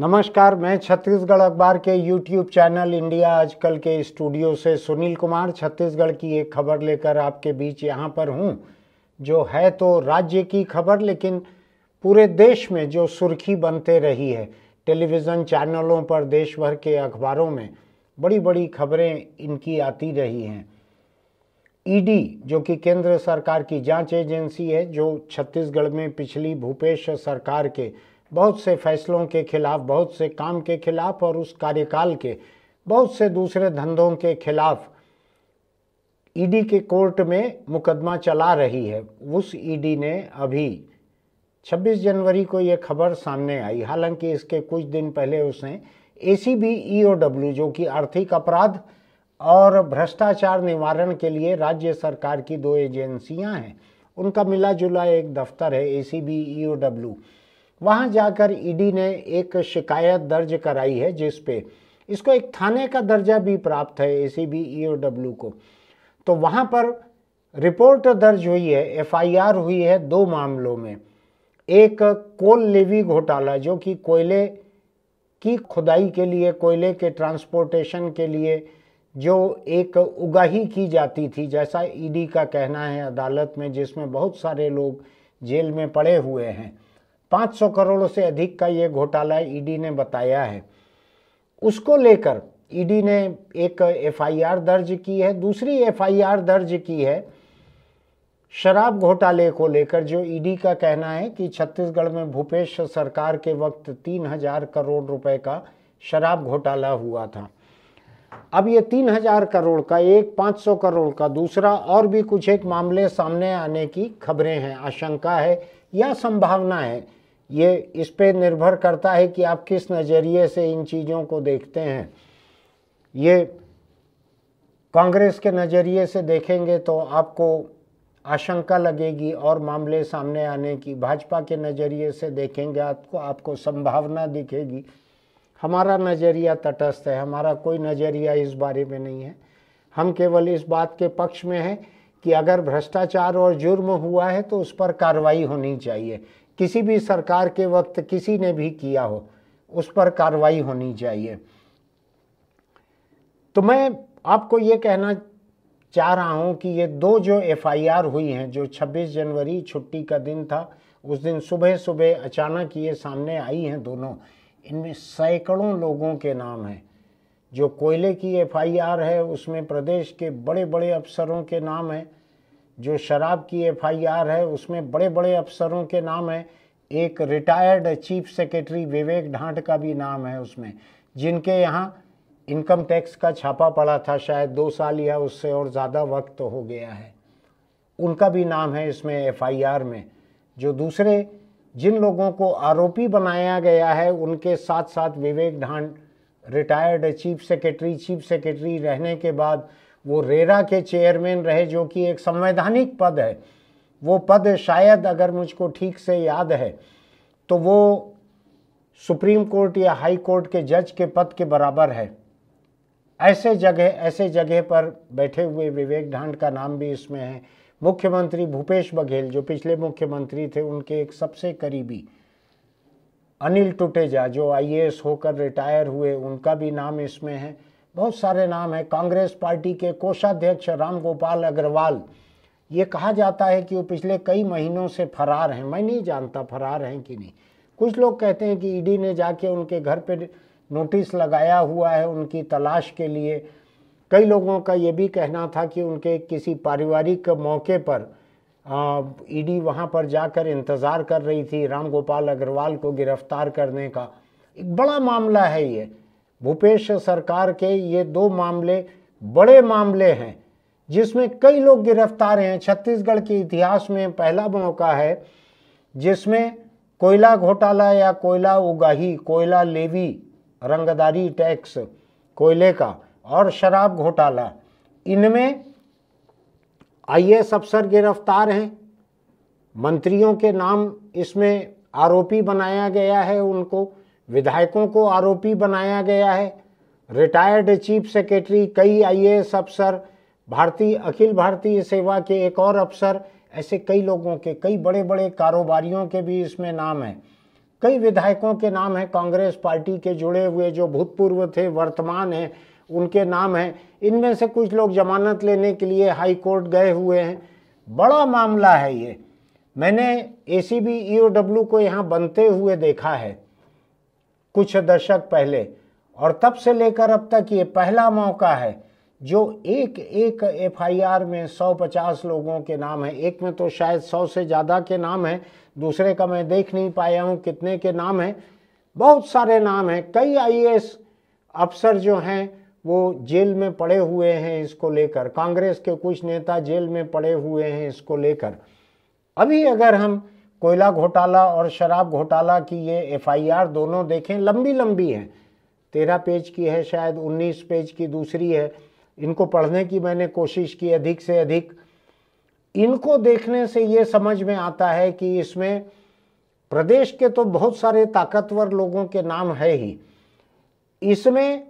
नमस्कार मैं छत्तीसगढ़ अखबार के यूट्यूब चैनल इंडिया आजकल के स्टूडियो से सुनील कुमार छत्तीसगढ़ की एक खबर लेकर आपके बीच यहाँ पर हूँ जो है तो राज्य की खबर लेकिन पूरे देश में जो सुर्खी बनते रही है टेलीविज़न चैनलों पर देश भर के अखबारों में बड़ी बड़ी खबरें इनकी आती रही हैं ईडी e जो कि केंद्र सरकार की जांच एजेंसी है जो छत्तीसगढ़ में पिछली भूपेश सरकार के बहुत से फैसलों के खिलाफ बहुत से काम के खिलाफ और उस कार्यकाल के बहुत से दूसरे धंधों के खिलाफ ईडी के कोर्ट में मुकदमा चला रही है उस ईडी ने अभी 26 जनवरी को ये खबर सामने आई हालांकि इसके कुछ दिन पहले उसने ए C B E O W जो कि आर्थिक अपराध और भ्रष्टाचार निवारण के लिए राज्य सरकार की दो एजेंसियां हैं उनका मिला जुला एक दफ्तर है ए C B E O W वहाँ जाकर ईडी ने एक शिकायत दर्ज कराई है जिस पे इसको एक थाने का दर्जा भी प्राप्त है ए C B E O W को तो वहाँ पर रिपोर्ट दर्ज हुई है एफआईआर हुई है दो मामलों में एक कोल लेवी घोटाला जो कि कोयले की खुदाई के लिए कोयले के ट्रांसपोर्टेशन के लिए जो एक उगाही की जाती थी जैसा ईडी का कहना है अदालत में जिसमें बहुत सारे लोग जेल में पड़े हुए हैं 500 करोड़ से अधिक का ये घोटाला ईडी ने बताया है उसको लेकर ईडी ने एक एफआईआर दर्ज की है दूसरी एफआईआर दर्ज की है शराब घोटाले को लेकर जो ईडी का कहना है कि छत्तीसगढ़ में भूपेश सरकार के वक्त तीन हजार करोड़ रुपए का शराब घोटाला हुआ था अब ये तीन हजार करोड़ का एक पाँच सौ करोड़ का दूसरा और भी कुछ एक मामले सामने आने की खबरें हैं आशंका है या संभावना है ये इस पे निर्भर करता है कि आप किस नज़रिए से इन चीज़ों को देखते हैं ये कांग्रेस के नज़रिए से देखेंगे तो आपको आशंका लगेगी और मामले सामने आने की भाजपा के नज़रिए से देखेंगे आपको आपको संभावना दिखेगी हमारा नज़रिया तटस्थ है हमारा कोई नज़रिया इस बारे में नहीं है हम केवल इस बात के पक्ष में हैं कि अगर भ्रष्टाचार और जुर्म हुआ है तो उस पर कार्रवाई होनी चाहिए किसी भी सरकार के वक्त किसी ने भी किया हो उस पर कार्रवाई होनी चाहिए तो मैं आपको ये कहना चाह रहा हूँ कि ये दो जो एफआईआर हुई हैं जो 26 जनवरी छुट्टी का दिन था उस दिन सुबह सुबह अचानक ये सामने आई हैं दोनों इनमें सैकड़ों लोगों के नाम हैं जो कोयले की एफआईआर है उसमें प्रदेश के बड़े बड़े अफसरों के नाम हैं जो शराब की एफआईआर है उसमें बड़े बड़े अफसरों के नाम हैं एक retired chief secretary Vivek Dhand का भी नाम है उसमें जिनके यहाँ इनकम टैक्स का छापा पड़ा था शायद दो साल या उससे और ज़्यादा वक्त हो गया है उनका भी नाम है इसमें एफआईआर में जो दूसरे जिन लोगों को आरोपी बनाया गया है उनके साथ साथ Vivek Dhand retired chief secretary chief secretary रहने के बाद वो रेरा के चेयरमैन रहे जो कि एक संवैधानिक पद है वो पद शायद अगर मुझको ठीक से याद है तो वो सुप्रीम कोर्ट या हाई कोर्ट के जज के पद के बराबर है ऐसे जगह ऐसे जगह पर बैठे हुए विवेक ढांड का नाम भी इसमें है मुख्यमंत्री भूपेश बघेल जो पिछले मुख्यमंत्री थे उनके एक सबसे करीबी अनिल टुटेजा जो आईएएस होकर रिटायर हुए उनका भी नाम इसमें है बहुत सारे नाम हैं कांग्रेस पार्टी के कोषाध्यक्ष राम गोपाल अग्रवाल ये कहा जाता है कि वो पिछले कई महीनों से फरार हैं मैं नहीं जानता फरार हैं कि नहीं कुछ लोग कहते हैं कि ईडी ने जाके उनके घर पे नोटिस लगाया हुआ है उनकी तलाश के लिए कई लोगों का ये भी कहना था कि उनके किसी पारिवारिक मौके पर ईडी वहाँ पर जाकर इंतज़ार कर रही थी राम गोपाल अग्रवाल को गिरफ्तार करने का एक बड़ा मामला है ये भूपेश सरकार के ये दो मामले बड़े मामले हैं जिसमें कई लोग गिरफ्तार हैं छत्तीसगढ़ के इतिहास में पहला मौका है जिसमें कोयला घोटाला या कोयला उगाही कोयला लेवी रंगदारी टैक्स कोयले का और शराब घोटाला इनमें आईएएस अफसर गिरफ्तार हैं मंत्रियों के नाम इसमें आरोपी बनाया गया है उनको विधायकों को आरोपी बनाया गया है रिटायर्ड चीफ सेक्रेटरी कई आई अफसर भारतीय अखिल भारतीय सेवा के एक और अफसर ऐसे कई लोगों के कई बड़े बड़े कारोबारियों के भी इसमें नाम हैं कई विधायकों के नाम हैं कांग्रेस पार्टी के जुड़े हुए जो भूतपूर्व थे वर्तमान हैं उनके नाम हैं इनमें से कुछ लोग जमानत लेने के लिए हाई कोर्ट गए हुए हैं बड़ा मामला है ये मैंने ए सी बी को यहाँ बनते हुए देखा है कुछ दशक पहले और तब से लेकर अब तक ये पहला मौका है जो एक एक एफआईआर में 150 लोगों के नाम हैं एक में तो शायद 100 से ज़्यादा के नाम हैं दूसरे का मैं देख नहीं पाया हूँ कितने के नाम हैं बहुत सारे नाम हैं कई आई अफसर जो हैं वो जेल में पड़े हुए हैं इसको लेकर कांग्रेस के कुछ नेता जेल में पड़े हुए हैं इसको लेकर अभी अगर हम कोयला घोटाला और शराब घोटाला की ये एफआईआर दोनों देखें लंबी लंबी हैं तेरह पेज की है शायद उन्नीस पेज की दूसरी है इनको पढ़ने की मैंने कोशिश की अधिक से अधिक इनको देखने से ये समझ में आता है कि इसमें प्रदेश के तो बहुत सारे ताकतवर लोगों के नाम है ही इसमें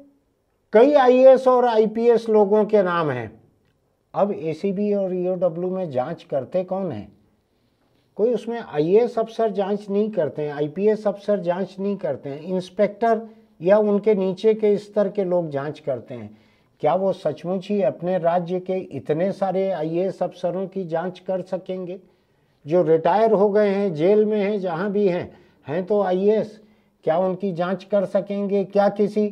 कई आईएएस और आईपीएस लोगों के नाम हैं अब एसीबी और ईओडब्ल्यू में जांच करते कौन हैं कोई उसमें आईएएस अफसर जांच नहीं करते हैं आईपीएस अफसर जांच नहीं करते हैं इंस्पेक्टर या उनके नीचे के स्तर के लोग जांच करते हैं क्या वो सचमुच ही अपने राज्य के इतने सारे आईएएस अफसरों की जांच कर सकेंगे जो रिटायर हो गए हैं जेल में हैं जहां भी हैं हैं तो आईएएस क्या उनकी जांच कर सकेंगे क्या किसी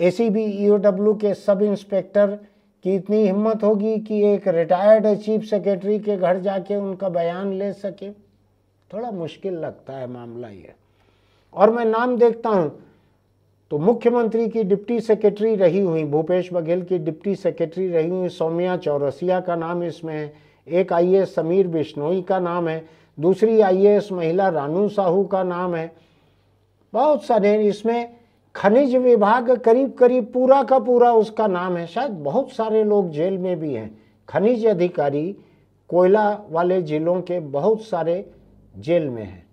ए सी e के सब इंस्पेक्टर कि इतनी हिम्मत होगी कि एक रिटायर्ड चीफ सेक्रेटरी के घर जाके उनका बयान ले सके थोड़ा मुश्किल लगता है मामला ये और मैं नाम देखता हूँ तो मुख्यमंत्री की डिप्टी सेक्रेटरी रही हुई भूपेश बघेल की डिप्टी सेक्रेटरी रही हुई सौम्या चौरसिया का नाम इसमें है एक आई समीर बिश्नोई का नाम है दूसरी आई महिला रानू साहू का नाम है बहुत सारे इसमें खनिज विभाग करीब करीब पूरा का पूरा उसका नाम है शायद बहुत सारे लोग जेल में भी हैं खनिज अधिकारी कोयला वाले जिलों के बहुत सारे जेल में हैं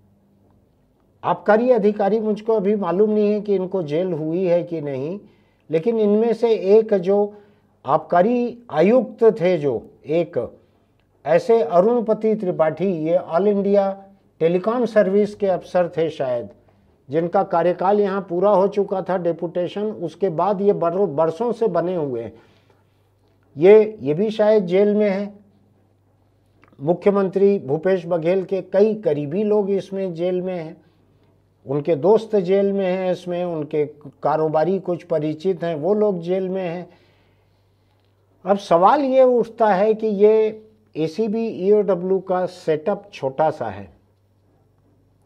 आबकारी अधिकारी मुझको अभी मालूम नहीं है कि इनको जेल हुई है कि नहीं लेकिन इनमें से एक जो आबकारी आयुक्त थे जो एक ऐसे अरुणपति त्रिपाठी ये ऑल इंडिया टेलीकॉम सर्विस के अफसर थे शायद जिनका कार्यकाल यहाँ पूरा हो चुका था डेपुटेशन उसके बाद ये बरसों से बने हुए हैं ये ये भी शायद जेल में है मुख्यमंत्री भूपेश बघेल के कई करीबी लोग इसमें जेल में हैं उनके दोस्त जेल में हैं इसमें उनके कारोबारी कुछ परिचित हैं वो लोग जेल में हैं अब सवाल ये उठता है कि ये A C B E O W का सेटअप छोटा सा है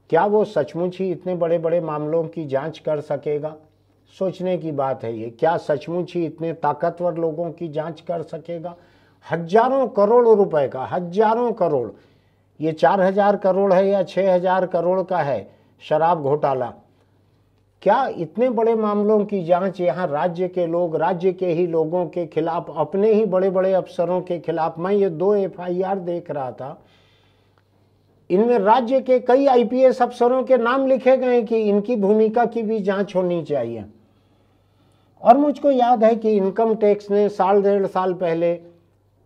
क्या वो सचमुच ही इतने बड़े बड़े मामलों की जांच कर सकेगा सोचने की बात है ये क्या सचमुच ही इतने ताकतवर लोगों की जांच कर सकेगा हजारों करोड़ रुपए का हजारों करोड़ ये चार हजार करोड़ है या छः हजार करोड़ का है शराब घोटाला क्या इतने बड़े मामलों की जांच यहाँ राज्य के लोग राज्य के ही लोगों के खिलाफ अपने ही बड़े बड़े अफसरों के खिलाफ मैं ये दो एफआईआर देख रहा था इनमें राज्य के कई आईपीएस अफसरों के नाम लिखे गए कि इनकी भूमिका की भी जांच होनी चाहिए और मुझको याद है कि इनकम टैक्स ने साल डेढ़ साल पहले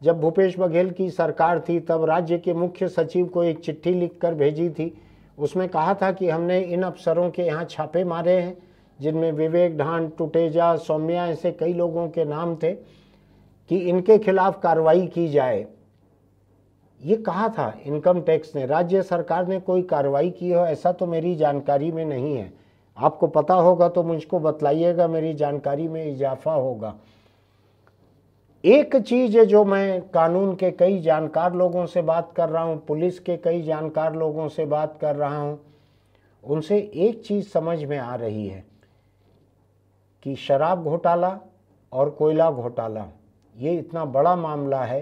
जब भूपेश बघेल की सरकार थी तब राज्य के मुख्य सचिव को एक चिट्ठी लिखकर भेजी थी उसमें कहा था कि हमने इन अफसरों के यहाँ छापे मारे हैं जिनमें विवेक ढांड टुटेजा सौम्या ऐसे कई लोगों के नाम थे कि इनके खिलाफ कार्रवाई की जाए ये कहा था इनकम टैक्स ने राज्य सरकार ने कोई कार्रवाई की हो ऐसा तो मेरी जानकारी में नहीं है आपको पता होगा तो मुझको बतलाइएगा मेरी जानकारी में इजाफा होगा एक चीज़ है जो मैं कानून के कई जानकार लोगों से बात कर रहा हूं पुलिस के कई जानकार लोगों से बात कर रहा हूं उनसे एक चीज़ समझ में आ रही है कि शराब घोटाला और कोयला घोटाला ये इतना बड़ा मामला है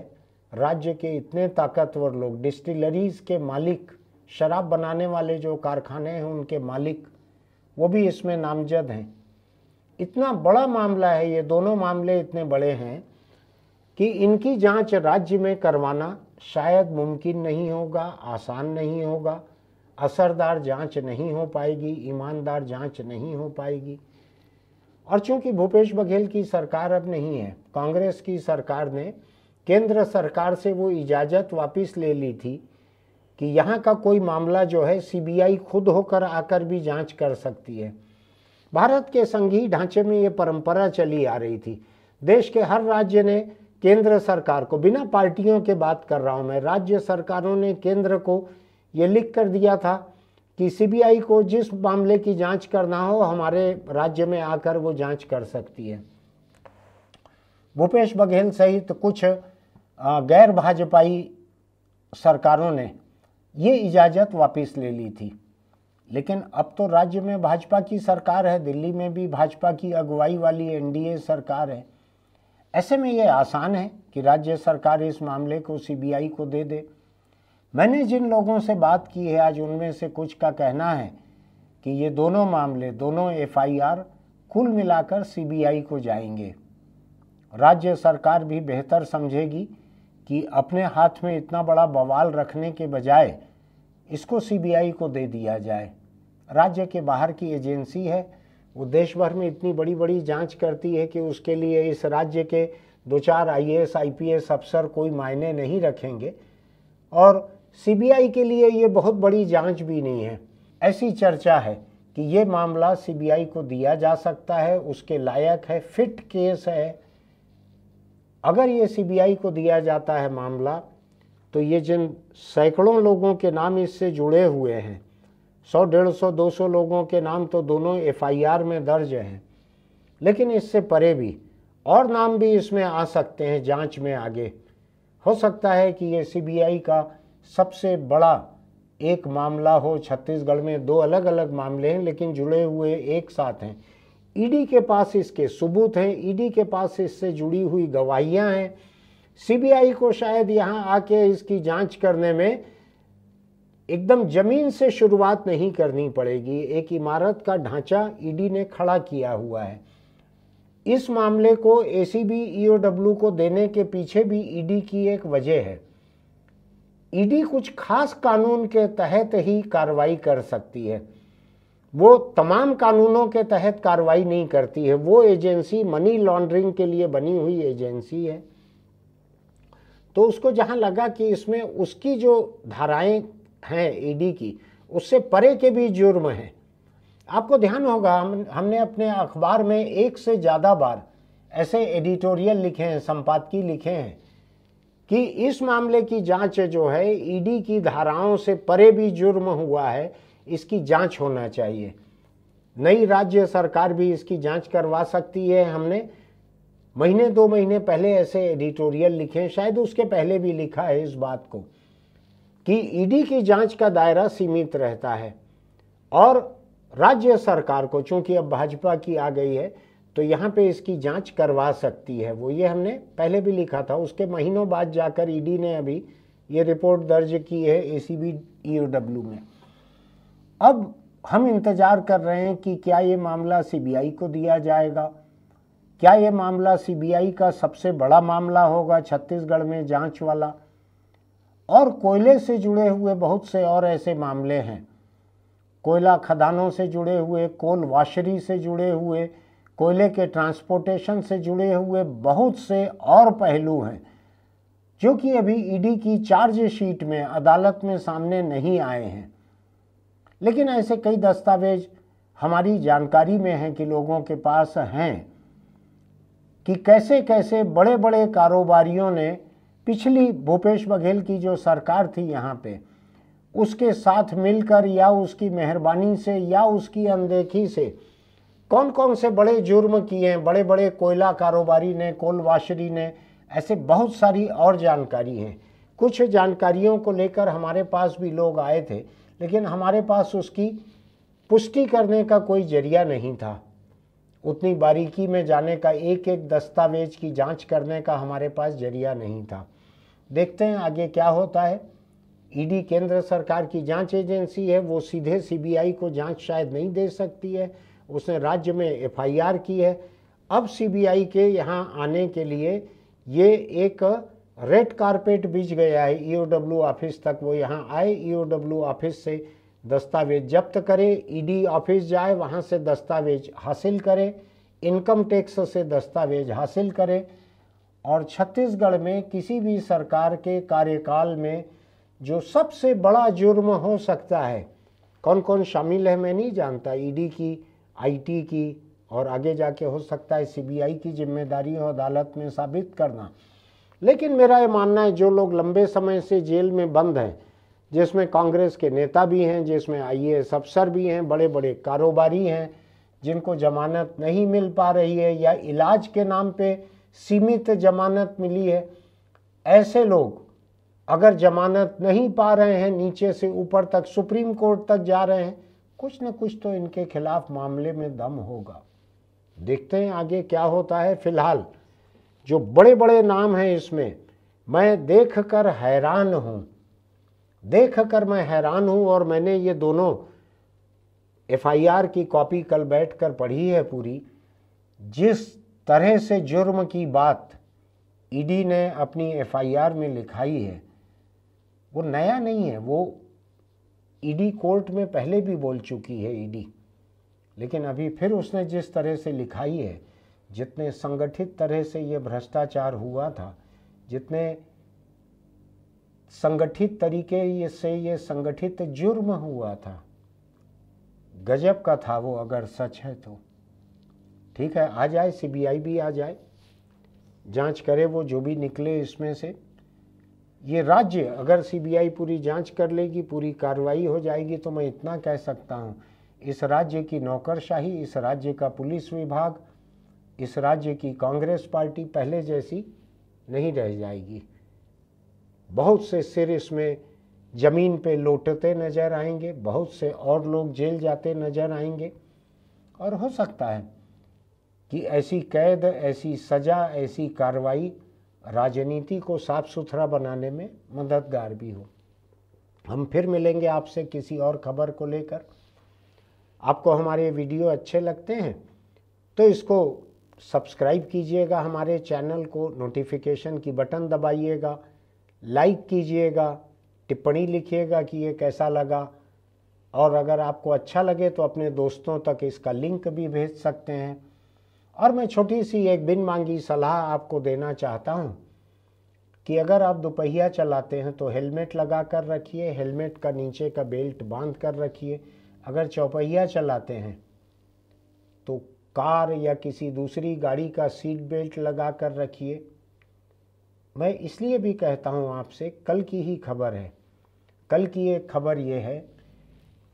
राज्य के इतने ताकतवर लोग डिस्टिलरीज के मालिक शराब बनाने वाले जो कारखाने हैं उनके मालिक वो भी इसमें नामजद हैं इतना बड़ा मामला है ये दोनों मामले इतने बड़े हैं कि इनकी जांच राज्य में करवाना शायद मुमकिन नहीं होगा आसान नहीं होगा असरदार जांच नहीं हो पाएगी ईमानदार जांच नहीं हो पाएगी और चूंकि भूपेश बघेल की सरकार अब नहीं है कांग्रेस की सरकार ने केंद्र सरकार से वो इजाज़त वापस ले ली थी कि यहाँ का कोई मामला जो है सीबीआई खुद होकर आकर भी जांच कर सकती है भारत के संघीय ढांचे में ये परंपरा चली आ रही थी देश के हर राज्य ने केंद्र सरकार को बिना पार्टियों के बात कर रहा हूँ मैं राज्य सरकारों ने केंद्र को ये लिख कर दिया था कि सीबीआई को जिस मामले की जांच करना हो हमारे राज्य में आकर वो जांच कर सकती है भूपेश बघेल सहित कुछ गैर भाजपाई सरकारों ने ये इजाज़त वापस ले ली थी लेकिन अब तो राज्य में भाजपा की सरकार है दिल्ली में भी भाजपा की अगुवाई वाली एनडीए सरकार है ऐसे में ये आसान है कि राज्य सरकार इस मामले को सीबीआई को दे दे मैंने जिन लोगों से बात की है आज उनमें से कुछ का कहना है कि ये दोनों मामले दोनों एफआईआर कुल मिलाकर सीबीआई को जाएंगे राज्य सरकार भी बेहतर समझेगी कि अपने हाथ में इतना बड़ा बवाल रखने के बजाय इसको सीबीआई को दे दिया जाए राज्य के बाहर की एजेंसी है वो देश भर में इतनी बड़ी बड़ी जांच करती है कि उसके लिए इस राज्य के दो चार आईएएस आईपीएस अफसर कोई मायने नहीं रखेंगे और सीबीआई के लिए ये बहुत बड़ी जांच भी नहीं है ऐसी चर्चा है कि ये मामला सीबीआई को दिया जा सकता है उसके लायक है फिट केस है अगर ये सीबीआई को दिया जाता है मामला तो ये जिन सैकड़ों लोगों के नाम इससे जुड़े हुए हैं सौ डेढ़ सौ दो सौ लोगों के नाम तो दोनों एफआईआर में दर्ज हैं लेकिन इससे परे भी और नाम भी इसमें आ सकते हैं जांच में आगे हो सकता है कि ये सीबीआई का सबसे बड़ा एक मामला हो छत्तीसगढ़ में दो अलग अलग मामले हैं लेकिन जुड़े हुए एक साथ हैं ईडी के पास इसके सबूत हैं ईडी के पास इससे जुड़ी हुई गवाहियां हैं सीबीआई को शायद यहां आके इसकी जांच करने में एकदम जमीन से शुरुआत नहीं करनी पड़ेगी एक इमारत का ढांचा ईडी ने खड़ा किया हुआ है इस मामले को एसीबी ईओडब्ल्यू को देने के पीछे भी ईडी की एक वजह है ईडी कुछ खास कानून के तहत ही कार्रवाई कर सकती है वो तमाम कानूनों के तहत कार्रवाई नहीं करती है वो एजेंसी मनी लॉन्ड्रिंग के लिए बनी हुई एजेंसी है तो उसको जहाँ लगा कि इसमें उसकी जो धाराएं हैं ईडी e की उससे परे के भी जुर्म हैं आपको ध्यान होगा हम हमने अपने अखबार में एक से ज़्यादा बार ऐसे एडिटोरियल लिखे हैं संपादकीय लिखे हैं कि इस मामले की जांच जो है ईडी e की धाराओं से परे भी जुर्म हुआ है इसकी जांच होना चाहिए नई राज्य सरकार भी इसकी जांच करवा सकती है हमने महीने दो महीने पहले ऐसे एडिटोरियल लिखे हैं शायद उसके पहले भी लिखा है इस बात को कि ईडी की जांच का दायरा सीमित रहता है और राज्य सरकार को चूंकि अब भाजपा की आ गई है तो यहाँ पे इसकी जांच करवा सकती है वो ये हमने पहले भी लिखा था उसके महीनों बाद जाकर ईडी ने अभी ये रिपोर्ट दर्ज की है एसीबी सी में अब हम इंतज़ार कर रहे हैं कि क्या ये मामला सीबीआई को दिया जाएगा क्या ये मामला सीबीआई का सबसे बड़ा मामला होगा छत्तीसगढ़ में जांच वाला और कोयले से जुड़े हुए बहुत से और ऐसे मामले हैं कोयला खदानों से जुड़े हुए कोल वाशरी से जुड़े हुए कोयले के ट्रांसपोर्टेशन से जुड़े हुए बहुत से और पहलू हैं जो कि अभी ईडी e की चार्जशीट में अदालत में सामने नहीं आए हैं लेकिन ऐसे कई दस्तावेज हमारी जानकारी में हैं कि लोगों के पास हैं कि कैसे कैसे बड़े बड़े कारोबारियों ने पिछली भूपेश बघेल की जो सरकार थी यहाँ पे उसके साथ मिलकर या उसकी मेहरबानी से या उसकी अनदेखी से कौन कौन से बड़े जुर्म किए हैं बड़े बड़े कोयला कारोबारी ने कोलवाशरी ने ऐसे बहुत सारी और जानकारी हैं कुछ जानकारियों को लेकर हमारे पास भी लोग आए थे लेकिन हमारे पास उसकी पुष्टि करने का कोई जरिया नहीं था उतनी बारीकी में जाने का एक एक दस्तावेज की जांच करने का हमारे पास जरिया नहीं था देखते हैं आगे क्या होता है ईडी केंद्र सरकार की जांच एजेंसी है वो सीधे सीबीआई को जांच शायद नहीं दे सकती है उसने राज्य में एफआईआर की है अब सीबीआई के यहाँ आने के लिए ये एक रेड कारपेट बीच गया है ईओडब्ल्यू e ऑफिस तक वो यहाँ आए ईओडब्ल्यू e ऑफिस से दस्तावेज जब्त करें ईडी e ऑफिस जाए वहाँ से दस्तावेज हासिल करें इनकम टैक्स से दस्तावेज हासिल करें और छत्तीसगढ़ में किसी भी सरकार के कार्यकाल में जो सबसे बड़ा जुर्म हो सकता है कौन कौन शामिल है मैं नहीं जानता ईडी की आईटी की और आगे जाके हो सकता है सीबीआई की जिम्मेदारी हो अदालत में साबित करना लेकिन मेरा ये मानना है जो लोग लंबे समय से जेल में बंद हैं जिसमें कांग्रेस के नेता भी हैं जिसमें आईएएस अफसर भी हैं बड़े बड़े कारोबारी हैं जिनको जमानत नहीं मिल पा रही है या इलाज के नाम पे सीमित जमानत मिली है ऐसे लोग अगर जमानत नहीं पा रहे हैं नीचे से ऊपर तक सुप्रीम कोर्ट तक जा रहे हैं कुछ न कुछ तो इनके खिलाफ मामले में दम होगा देखते हैं आगे क्या होता है फिलहाल जो बड़े बड़े नाम हैं इसमें मैं देख कर हैरान हूँ देख कर मैं हैरान हूँ और मैंने ये दोनों एफ की कॉपी कल बैठ कर पढ़ी है पूरी जिस तरह से जुर्म की बात ईडी ने अपनी एफआईआर में लिखाई है वो नया नहीं है वो ईडी कोर्ट में पहले भी बोल चुकी है ईडी लेकिन अभी फिर उसने जिस तरह से लिखाई है जितने संगठित तरह से ये भ्रष्टाचार हुआ था जितने संगठित तरीके से ये संगठित जुर्म हुआ था गजब का था वो अगर सच है तो ठीक है आ जाए सीबीआई भी आ जाए जांच करे वो जो भी निकले इसमें से ये राज्य अगर सीबीआई पूरी जांच कर लेगी पूरी कार्रवाई हो जाएगी तो मैं इतना कह सकता हूँ इस राज्य की नौकरशाही इस राज्य का पुलिस विभाग इस राज्य की कांग्रेस पार्टी पहले जैसी नहीं रह जाएगी बहुत से सिर इसमें ज़मीन पे लौटते नज़र आएंगे बहुत से और लोग जेल जाते नज़र आएंगे और हो सकता है कि ऐसी कैद ऐसी सज़ा ऐसी कार्रवाई राजनीति को साफ सुथरा बनाने में मददगार भी हो हम फिर मिलेंगे आपसे किसी और खबर को लेकर आपको हमारे वीडियो अच्छे लगते हैं तो इसको सब्सक्राइब कीजिएगा हमारे चैनल को नोटिफिकेशन की बटन दबाइएगा लाइक कीजिएगा टिप्पणी लिखिएगा कि ये कैसा लगा और अगर आपको अच्छा लगे तो अपने दोस्तों तक इसका लिंक भी भेज सकते हैं और मैं छोटी सी एक बिन मांगी सलाह आपको देना चाहता हूँ कि अगर आप दोपहिया चलाते हैं तो हेलमेट लगा कर रखिए हेलमेट का नीचे का बेल्ट बांध कर रखिए अगर चौपहिया चलाते हैं कार या किसी दूसरी गाड़ी का सीट बेल्ट लगा कर रखिए मैं इसलिए भी कहता हूँ आपसे कल की ही खबर है कल की एक खबर ये है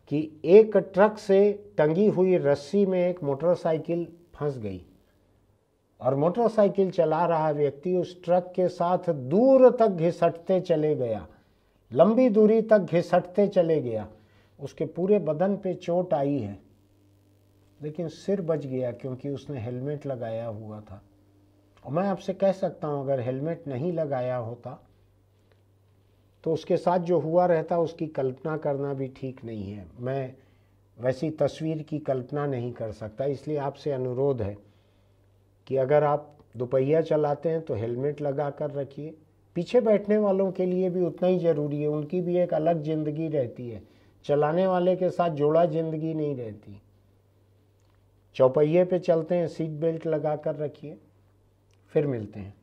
कि एक ट्रक से टंगी हुई रस्सी में एक मोटरसाइकिल फंस गई और मोटरसाइकिल चला रहा व्यक्ति उस ट्रक के साथ दूर तक घिसटते चले गया लंबी दूरी तक घिसटते चले गया उसके पूरे बदन पे चोट आई है लेकिन सिर बच गया क्योंकि उसने हेलमेट लगाया हुआ था और मैं आपसे कह सकता हूँ अगर हेलमेट नहीं लगाया होता तो उसके साथ जो हुआ रहता उसकी कल्पना करना भी ठीक नहीं है मैं वैसी तस्वीर की कल्पना नहीं कर सकता इसलिए आपसे अनुरोध है कि अगर आप दोपहिया चलाते हैं तो हेलमेट लगा कर रखिए पीछे बैठने वालों के लिए भी उतना ही ज़रूरी है उनकी भी एक अलग ज़िंदगी रहती है चलाने वाले के साथ जोड़ा ज़िंदगी नहीं रहती चौपहिए पे चलते हैं सीट बेल्ट लगा कर रखिए फिर मिलते हैं